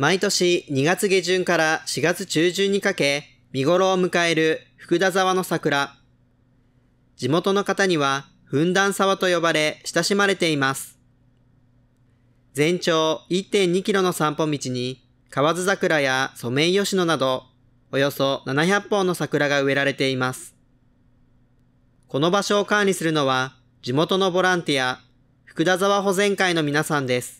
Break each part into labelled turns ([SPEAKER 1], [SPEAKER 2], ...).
[SPEAKER 1] 毎年2月下旬から4月中旬にかけ見頃を迎える福田沢の桜。地元の方には、ふんだん沢と呼ばれ親しまれています。全長1.2キロの散歩道に、河津桜やソメイヨシノなど、およそ700本の桜が植えられています。この場所を管理するのは、地元のボランティア、福田沢保全会の皆さんです。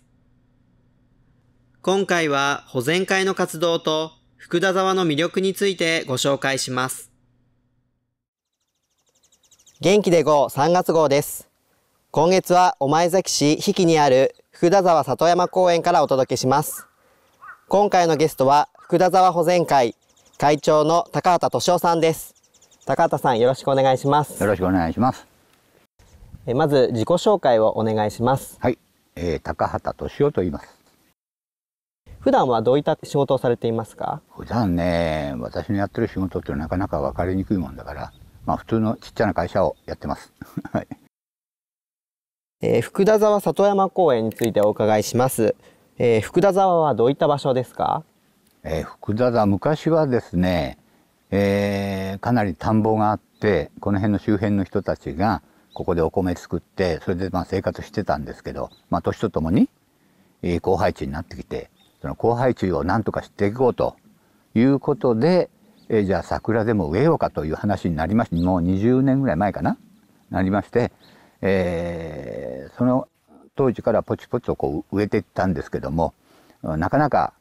[SPEAKER 1] 今回は保全会の活動と福田沢の魅力についてご紹介します。元気で号3月号です。今月は御前崎市比企にある福田沢里山公園からお届けします。今回のゲストは福田沢保全会会長の高畑敏夫さんです。高畑さんよろしくお願いします。よろしくお願いします。えまず自己紹介をお願いします。はい、えー、高畑敏夫と言います。普段はどういった仕事をされていますか
[SPEAKER 2] 普段ね私のやってる仕事ってなかなか分かりにくいもんだからまあ普通のちっちゃな会社をやってます はい、
[SPEAKER 1] えー、福田沢里山公園についてお伺いします、えー、福田沢はどういった場所ですか、
[SPEAKER 2] えー、福田沢昔はですね、えー、かなり田んぼがあってこの辺の周辺の人たちがここでお米作ってそれでまあ生活してたんですけど、まあ、年とともに、えー、荒廃地になってきてその交配虫を何とかしていこうということで、えじゃあ桜でも植えようかという話になりましてもう20年ぐらい前かななりまして、えー、その当時からポチポチとこう植えていったんですけどもなかなか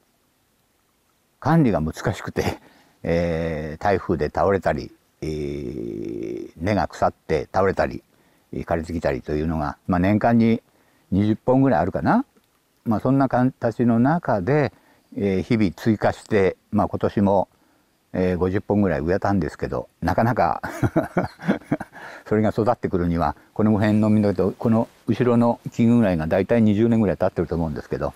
[SPEAKER 2] 管理が難しくて、えー、台風で倒れたり、えー、根が腐って倒れたり枯れてきたりというのが、まあ、年間に20本ぐらいあるかなまあ、そんな形の中で、えー、日々追加して、まあ、今年も、えー、50本ぐらい植えたんですけどなかなか それが育ってくるにはこの辺の緑とこの後ろの木ぐらいが大体20年ぐらい経ってると思うんですけど、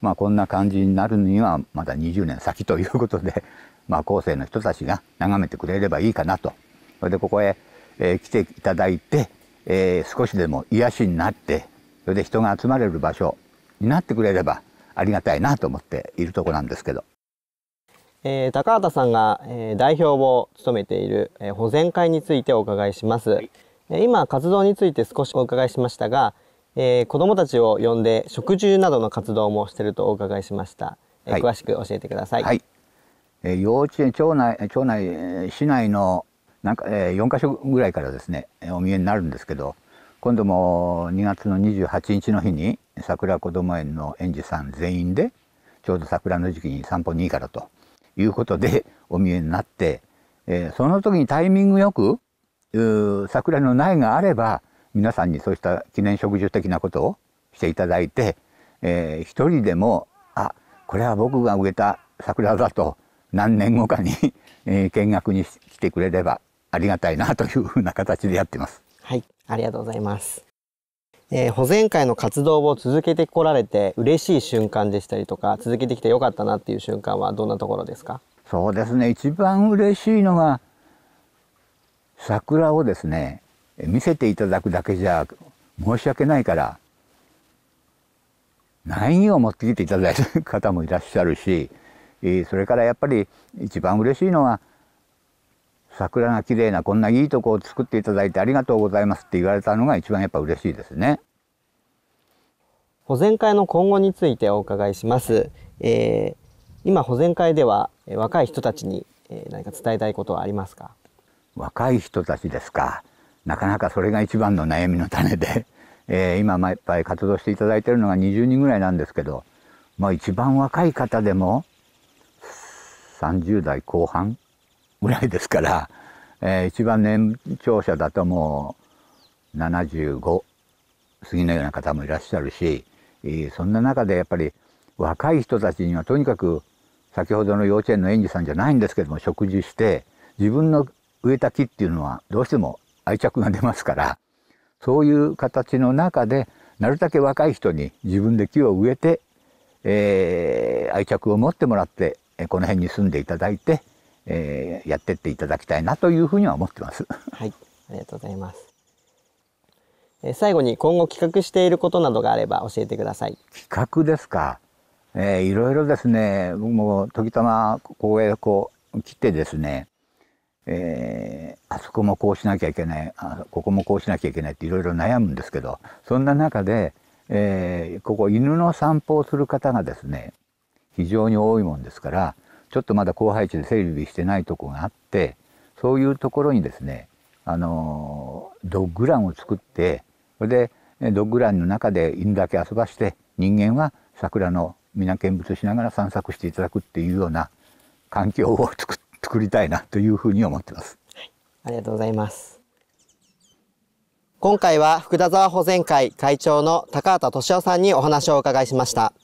[SPEAKER 2] まあ、こんな感じになるにはまだ20年先ということで、まあ、後世の人たちが眺めてくれればいいかなと。それでここへ、えー、来ていただいて、えー、少しでも癒しになってそれで人が集まれる場所になってくれればありがたいなと思っているところなんですけど。
[SPEAKER 1] えー、高畑さんが、えー、代表を務めている、えー、保全会についてお伺いします、はい、今活動について少しお伺いしましたが、えー、子どもたちを呼んで食事などの活動もしてるとお伺いしました、えー、はい、詳しく教えてください、はい、
[SPEAKER 2] えー、幼稚園町内町内市内のなんか、えー、4か所ぐらいからですねお見えになるんですけど今度も2月の28日の日に桜こども園の園児さん全員でちょうど桜の時期に散歩にいいからということでお見えになって、えー、その時にタイミングよく桜の苗があれば皆さんにそうした記念植樹的なことをしていただいて、えー、一人でもあこれは僕が植えた桜だと何年後かに えー、見学に来てくれればありがたいなというふうな形でやってます。はいありがとうございます。
[SPEAKER 1] えー、保全会の活動を続けてこられて嬉しい瞬間でしたりとか続けてきて良かったなっていう瞬間はどんなところですか
[SPEAKER 2] そうですね一番嬉しいのが桜をですね見せていただくだけじゃ申し訳ないから苗を持ってきていただいた方もいらっしゃるしそれからやっぱり一番嬉しいのは桜が綺麗なこんないいとこを作っていただいてありがとうございますって言われたのが一番やっぱ嬉しいですね。
[SPEAKER 1] 保全会の今後についてお伺いします。えー、今保全会では若い人たちに何か伝えたいことはありますか
[SPEAKER 2] 若い人たちですか。なかなかそれが一番の悩みの種で、えー、今いっぱい活動していただいているのが20人ぐらいなんですけど、まあ一番若い方でも30代後半ぐらいですから、えー、一番年長者だともう75過ぎのような方もいらっしゃるし、そんな中でやっぱり若い人たちにはとにかく先ほどの幼稚園の園児さんじゃないんですけども食事して自分の植えた木っていうのはどうしても愛着が出ますからそういう形の中でなるだけ若い人に自分で木を植えて、えー、愛着を持ってもらってこの辺に住んでいただいてえー、やってっていただきたいなというふうには思ってます。はい、ありがとうございます。
[SPEAKER 1] えー、最後に今後企画していることなどがあれば教えてください。
[SPEAKER 2] 企画ですか。えー、いろいろですね、僕も時たま公営こう来てですね、えー、あそこもこうしなきゃいけないあここもこうしなきゃいけないっていろいろ悩むんですけどそんな中で、えー、ここ犬の散歩をする方がですね非常に多いもんですからちょっとまだ荒廃地で整備してないとこがあってそういうところにですねあのドッグランを作ってそれでドッグランの中で犬だけ遊ばして人間は桜の皆見物しながら散策していただくっていうような環境を作りたいなというふうに思ってます、はい、
[SPEAKER 1] ありがとうございます今回は福田沢保全会会長の高畑俊夫さんにお話をお伺いしました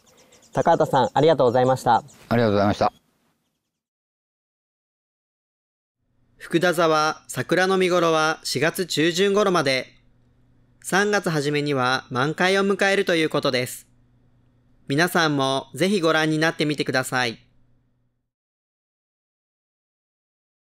[SPEAKER 1] 高畑さんありがとうございました
[SPEAKER 2] ありがとうございました
[SPEAKER 1] 福田座は桜の見頃は4月中旬頃まで、3月初めには満開を迎えるということです。皆さんも
[SPEAKER 2] ぜひご覧になってみてください。